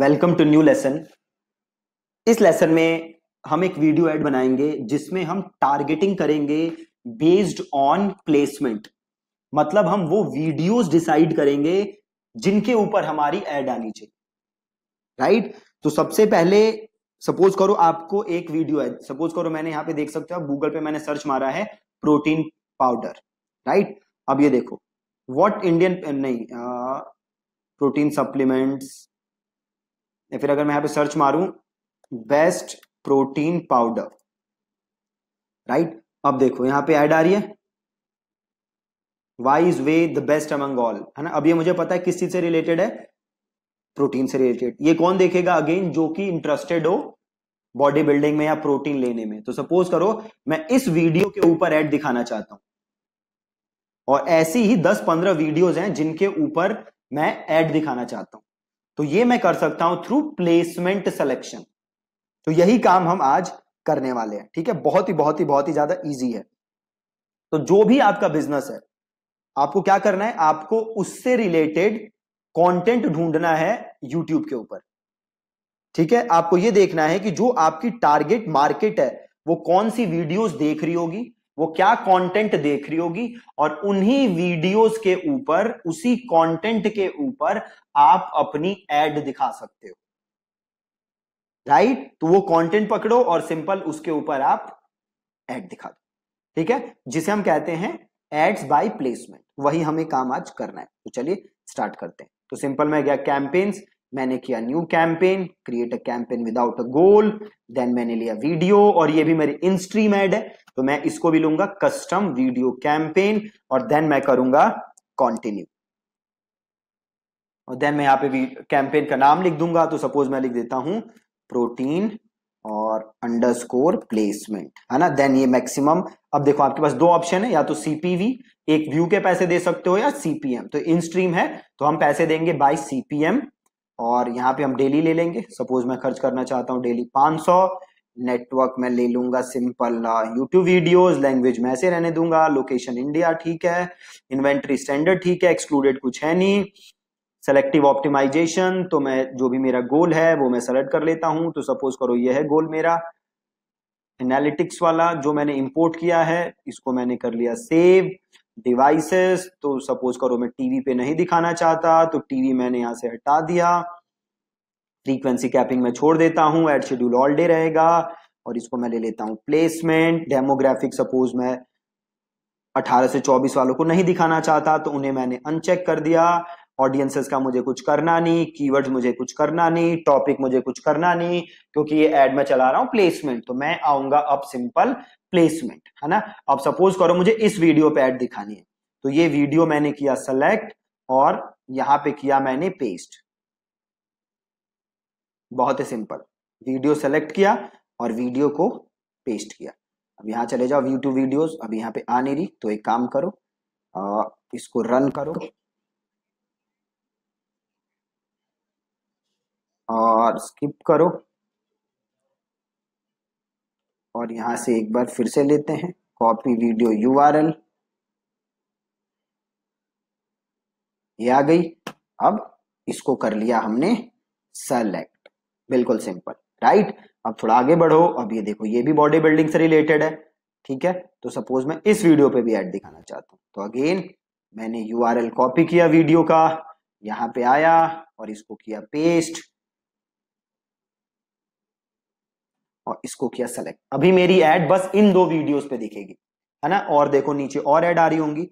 Welcome to new lesson इस lesson में हम एक वीडियो एड बनाएंगे जिसमें हम टारगेटिंग करेंगे बेस्ड ऑन प्लेसमेंट मतलब हम वो वीडियोस डिसाइड करेंगे जिनके ऊपर हमारी एड आनी चाहिए राइट तो सबसे पहले सपोज करो आपको एक वीडियो है सपोज करो मैंने यहाँ पे देख सकते हो गूगल पे मैंने सर्च मारा है प्रोटीन पाउडर राइट अब ये देखो व्हाट इंडियन नहीं प्रोटीन uh, सप्लीमेंट्स या फिर अगर मैं यहां पे सर्च मारूं बेस्ट प्रोटीन पाउडर राइट अब देखो यहां पे ऐड आ रही है why is whey the best among all है ना अब ये मुझे पता है किस चीज से रिलेटेड है प्रोटीन से रिलेटेड ये कौन देखेगा अगेन जो कि इंटरेस्टेड हो बॉडी बिल्डिंग में या प्रोटीन लेने में तो सपोज करो मैं इस वीडियो के ऊपर एड दिखाना चाहता हूं और ऐसी ही 10-15 वीडियोस हैं जिनके ऊपर मैं एड दिखाना चाहता हूं तो ये मैं कर सकता हूं थ्रू प्लेसमेंट सिलेक्शन तो यही काम हम आज करने वाले हैं ठीक है बहुत ही बहुत ही बहुत ही ज्यादा इजी है तो जो भी आपका बिजनेस है आपको क्या करना है आपको उससे रिलेटेड कंटेंट ढूंढना है यूट्यूब के ऊपर ठीक है आपको यह देखना है कि जो आपकी टारगेट मार्केट है वो कौन सी वीडियोस देख रही होगी वो क्या कंटेंट देख रही होगी और उन्हीं वीडियोस के ऊपर उसी कंटेंट के ऊपर आप अपनी एड दिखा सकते हो राइट right? तो वो कंटेंट पकड़ो और सिंपल उसके ऊपर आप एड दिखा दो ठीक है जिसे हम कहते हैं एड्स बाय प्लेसमेंट वही हमें काम आज करना है तो चलिए स्टार्ट करते हैं तो सिंपल में गया कैंपेन्स मैंने किया new campaign create a campaign without a goal then मैंने लिया वीडियो और ये भी मेरी इंस्ट्रीम एड है तो मैं इसको भी लूंगा कस्टम वीडियो कैंपेन और देन मैं करूंगा कॉन्टिन्यू और देन मैं यहाँ पे भी कैंपेन का नाम लिख दूंगा तो सपोज मैं लिख देता हूं प्रोटीन और अंडरस्कोर प्लेसमेंट है ना देन ये मैक्सिमम अब देखो आपके पास दो ऑप्शन है या तो सीपीवी एक व्यू के पैसे दे सकते हो या सीपीएम तो इन स्ट्रीम है तो हम पैसे देंगे बाय सीपीएम और यहाँ पे हम डेली ले लेंगे सपोज मैं खर्च करना चाहता हूँ डेली 500 नेटवर्क में ले लूंगा सिंपल यूट्यूब वीडियोस लैंग्वेज में ऐसे रहने दूंगा लोकेशन इंडिया ठीक है इन्वेंट्री स्टैंडर्ड ठीक है एक्सक्लूडेड कुछ है नहीं सेलेक्टिव ऑप्टिमाइजेशन तो मैं जो भी मेरा गोल है वो मैं सेलेक्ट कर लेता हूं तो सपोज करो ये है गोल मेरा एनालिटिक्स वाला जो मैंने इम्पोर्ट किया है इसको मैंने कर लिया सेव डिवाइसेस तो सपोज करो मैं टीवी पे नहीं दिखाना चाहता तो टीवी मैंने यहां से हटा दिया फ्रीक्वेंसी कैपिंग में छोड़ देता हूँ एड शेड्यूल ऑल डे रहेगा और इसको मैं ले लेता हूं प्लेसमेंट डेमोग्राफिक सपोज मैं 18 से 24 वालों को नहीं दिखाना चाहता तो उन्हें मैंने अनचेक कर दिया ऑडियंसेस का मुझे कुछ करना नहीं कीवर्ड्स मुझे कुछ करना नहीं टॉपिक मुझे कुछ करना नहीं क्योंकि ये एड मैं चला रहा हूँ प्लेसमेंट तो मैं आऊंगा अब सिंपल प्लेसमेंट है ना अब सपोज करो मुझे इस वीडियो पे एड दिखानी है तो ये वीडियो मैंने किया सेलेक्ट और यहां पे किया मैंने पेस्ट बहुत ही सिंपल वीडियो सेलेक्ट किया और वीडियो को पेस्ट किया अब यहां चले जाओ यूट्यूब वीडियोस अब यहां पे आ नहीं रही तो एक काम करो आ, इसको रन करो और स्किप करो और यहां से एक बार फिर से लेते हैं copy video U R L ये आ गई अब इसको कर लिया हमने सेलेक्ट बिल्कुल सिंपल राइट अब थोड़ा आगे बढ़ो अब ये देखो ये भी बॉडी बिल्डिंग से रिलेटेड है ठीक है तो सपोज मैं इस वीडियो पे भी ऐड दिखाना चाहता हूं तो अगेन मैंने यू कॉपी किया वीडियो का यहां पे आया और इसको किया पेस्ट और इसको किया सेलेक्ट अभी मेरी एड बस इन दो वीडियोस पे दिखेगी है ना और देखो नीचे और एड आ रही होंगी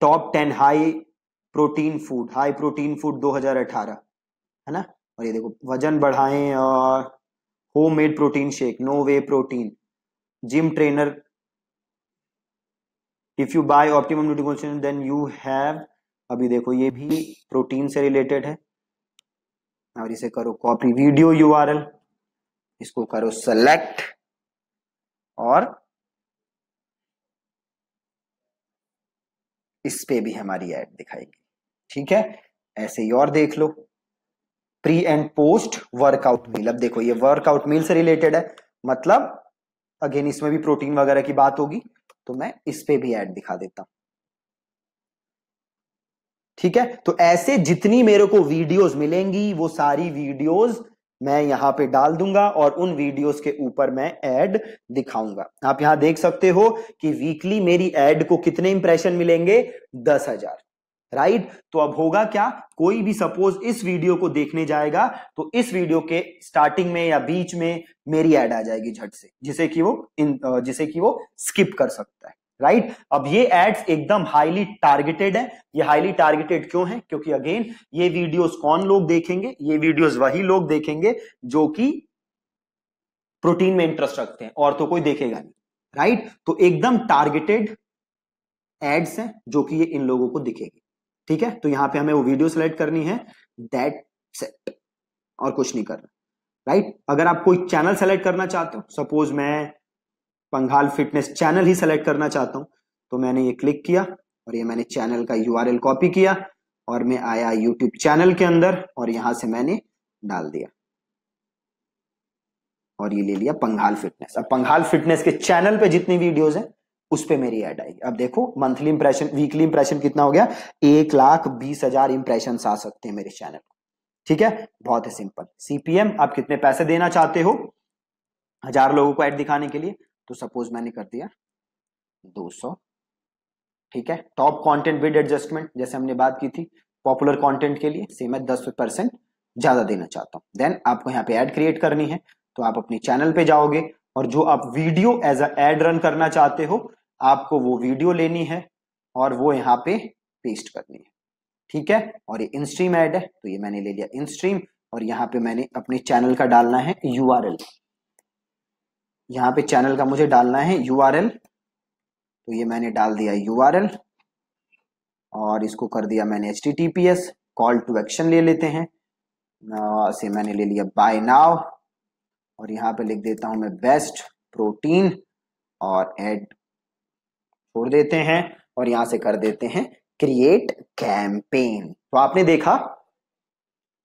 top ten high protein food high protein food 2018 है ना और ये देखो वजन बढ़ाएं और homemade protein shake no whey protein gym trainer if you buy Optimum Nutrition then you have अभी देखो ये भी प्रोटीन से रिलेटेड है और इसे करो कॉपी वीडियो यूआरएल इसको करो सेलेक्ट और इस पे भी हमारी ऐड दिखाएगी ठीक है ऐसे ही और देख लो pre and post workout meal अब देखो ये वर्कआउट मील से रिलेटेड है मतलब अगेन इसमें भी प्रोटीन वगैरह की बात होगी तो मैं इस पे भी ऐड दिखा देता हूं ठीक है तो ऐसे जितनी मेरे को वीडियोस मिलेंगी वो सारी वीडियोस मैं यहाँ पे डाल दूंगा और उन वीडियोस के ऊपर मैं एड दिखाऊंगा आप यहाँ देख सकते हो कि वीकली मेरी एड को कितने इंप्रेशन मिलेंगे दस हजार राइट right? तो अब होगा क्या कोई भी सपोज इस वीडियो को देखने जाएगा तो इस वीडियो के स्टार्टिंग में या बीच में मेरी एड आ जाएगी झट से जिसे कि वो इन जिसे कि वो स्किप कर सकता है राइट right? अब ये एड्स एकदम हाईली टारगेटेड है ये हाईली टारगेटेड क्यों है क्योंकि अगेन ये वीडियोस कौन लोग देखेंगे ये वीडियोस वही लोग देखेंगे जो कि प्रोटीन में इंटरेस्ट रखते हैं और तो कोई देखेगा नहीं राइट right? तो एकदम टारगेटेड एड्स हैं जो कि ये इन लोगों को दिखेगी ठीक है तो यहां पे हमें वो वीडियो सेलेक्ट करनी है दैट सेट और कुछ नहीं करना राइट right? अगर आप कोई चैनल सेलेक्ट करना चाहते हो सपोज मैं पंघाल फिटनेस चैनल ही सेलेक्ट करना चाहता हूं तो मैंने ये क्लिक किया और ये मैंने चैनल का यू कॉपी किया और मैं आया यूट्यूब चैनल के अंदर और यहां से मैंने डाल दिया और ये ले लिया पंघाल फिटनेस अब पंघाल फिटनेस के चैनल पे जितनी वीडियोस है उस पर मेरी ऐड आएगी अब देखो मंथली इंप्रेशन वीकली इंप्रेशन कितना हो गया एक लाख बीस हजार इंप्रेशन आ सकते हैं मेरे चैनल को ठीक है बहुत ही सिंपल सीपीएम आप कितने पैसे देना चाहते हो हजार लोगों को ऐड दिखाने के लिए तो सपोज मैंने कर दिया 200 ठीक है टॉप कंटेंट विद एडजस्टमेंट जैसे हमने बात की थी पॉपुलर कंटेंट के लिए से मैं दस परसेंट ज़्यादा देना चाहता हूं देन आपको यहाँ पे ऐड क्रिएट करनी है तो आप अपने चैनल पे जाओगे और जो आप video as a ad run करना चाहते हो आपको वो वीडियो लेनी है और वो यहाँ पे पेस्ट करनी है ठीक है और ये इनस्ट्रीम एड है तो ये मैंने ले लिया इनस्ट्रीम और यहाँ पे मैंने अपने चैनल का डालना है यू यहाँ पे चैनल का मुझे डालना है यू तो ये मैंने डाल दिया यू और इसको कर दिया मैंने H T call to action ले लेते हैं से मैंने ले लिया बाय नाव और यहाँ पे लिख देता हूं मैं बेस्ट प्रोटीन और एड छोड़ देते हैं और यहां से कर देते हैं क्रिएट कैंपेन तो आपने देखा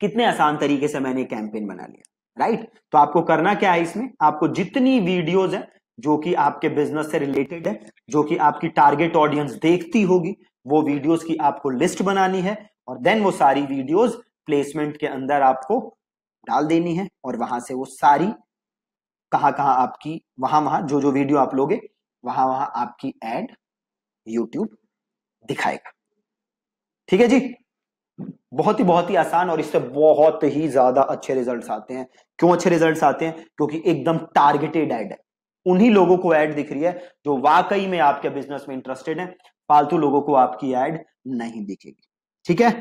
कितने आसान तरीके से मैंने कैंपेन बना लिया राइट तो आपको करना क्या है इसमें आपको जितनी वीडियोज है जो कि आपके बिजनेस से रिलेटेड है जो कि आपकी टारगेट ऑडियंस देखती होगी वो वीडियोस की आपको लिस्ट बनानी है और देन वो सारी वीडियोस प्लेसमेंट के अंदर आपको डाल देनी है और वहां से वो सारी कहां कहां आपकी वहां वहां जो जो वीडियो आप लोगे वहां वहां आपकी एड यूट्यूब दिखाएगा ठीक है जी बहुत ही बहुत ही आसान और इससे बहुत ही ज्यादा अच्छे रिजल्ट आते हैं क्यों अच्छे रिजल्ट आते हैं क्योंकि एकदम टारगेटेड एड है उन्हीं लोगों को एड दिख रही है जो वाकई में आपके बिजनेस में इंटरेस्टेड है फालतू लोगों को आपकी एड नहीं दिखेगी ठीक है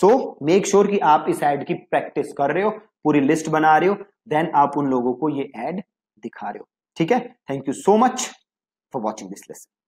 सो मेक श्योर कि आप इस एड की प्रैक्टिस कर रहे हो पूरी लिस्ट बना रहे हो देन आप उन लोगों को ये एड दिखा रहे हो ठीक है thank you so much for watching this lesson